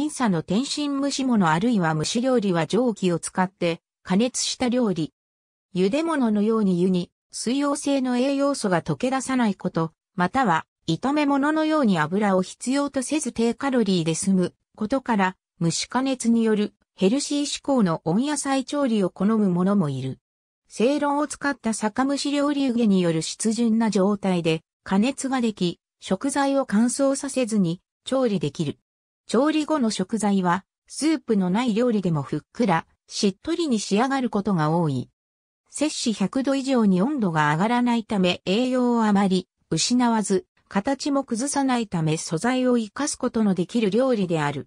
陰差の天津蒸し物あるいは蒸し料理は蒸気を使って加熱した料理。茹で物のように湯に水溶性の栄養素が溶け出さないこと、または炒め物のように油を必要とせず低カロリーで済むことから、蒸し加熱によるヘルシー志向の温野菜調理を好む者もいる。正論を使った酒蒸し料理湯気による湿潤な状態で加熱ができ、食材を乾燥させずに調理できる。調理後の食材は、スープのない料理でもふっくら、しっとりに仕上がることが多い。摂氏100度以上に温度が上がらないため栄養をあまり失わず、形も崩さないため素材を活かすことのできる料理である。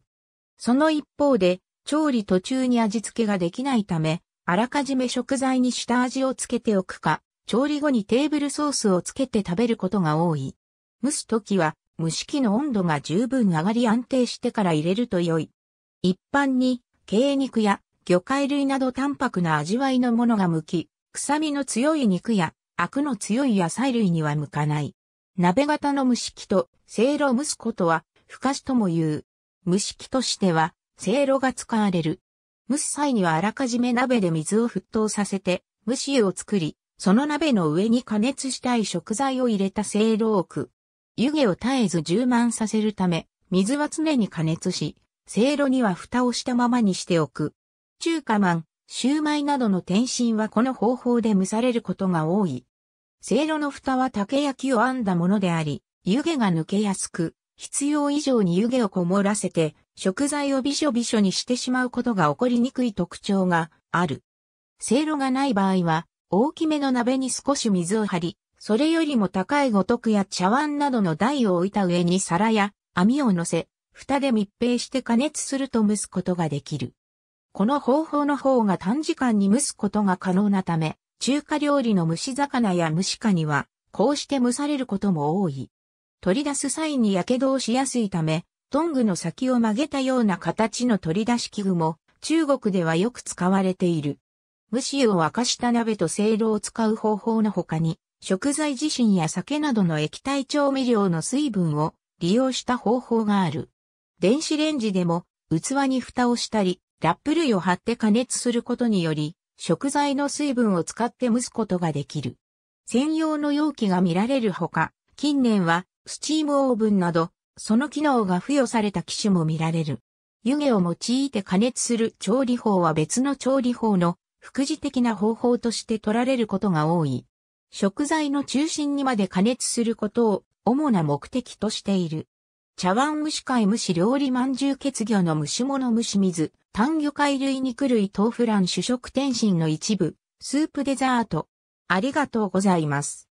その一方で、調理途中に味付けができないため、あらかじめ食材に下味をつけておくか、調理後にテーブルソースをつけて食べることが多い。蒸すときは蒸し器の温度が十分上がり安定してから入れると良い。一般に、鶏肉や魚介類など淡白な味わいのものが向き、臭みの強い肉や、アクの強い野菜類には向かない。鍋型の蒸し器と、せいろ蒸すことは、不可しとも言う。蒸し器としては、せいろが使われる。蒸す際にはあらかじめ鍋で水を沸騰させて、蒸し湯を作り、その鍋の上に加熱したい食材を入れたせいろを置く。湯気を絶えず充満させるため、水は常に加熱し、せいろには蓋をしたままにしておく。中華まん、シューマイなどの点心はこの方法で蒸されることが多い。せいろの蓋は竹焼きを編んだものであり、湯気が抜けやすく、必要以上に湯気をこもらせて、食材をびしょびしょにしてしまうことが起こりにくい特徴がある。せいろがない場合は、大きめの鍋に少し水を張り、それよりも高いごとくや茶碗などの台を置いた上に皿や網を乗せ、蓋で密閉して加熱すると蒸すことができる。この方法の方が短時間に蒸すことが可能なため、中華料理の蒸し魚や蒸しカニは、こうして蒸されることも多い。取り出す際に火傷をしやすいため、トングの先を曲げたような形の取り出し器具も、中国ではよく使われている。蒸しを沸かした鍋とせいろを使う方法の他に、食材自身や酒などの液体調味料の水分を利用した方法がある。電子レンジでも器に蓋をしたり、ラップ類を貼って加熱することにより、食材の水分を使って蒸すことができる。専用の容器が見られるほか、近年はスチームオーブンなど、その機能が付与された機種も見られる。湯気を用いて加熱する調理法は別の調理法の副次的な方法として取られることが多い。食材の中心にまで加熱することを主な目的としている。茶碗蒸し貝蒸し料理饅頭血魚の蒸し物蒸し水、単魚貝類肉類豆腐卵主食天津の一部、スープデザート。ありがとうございます。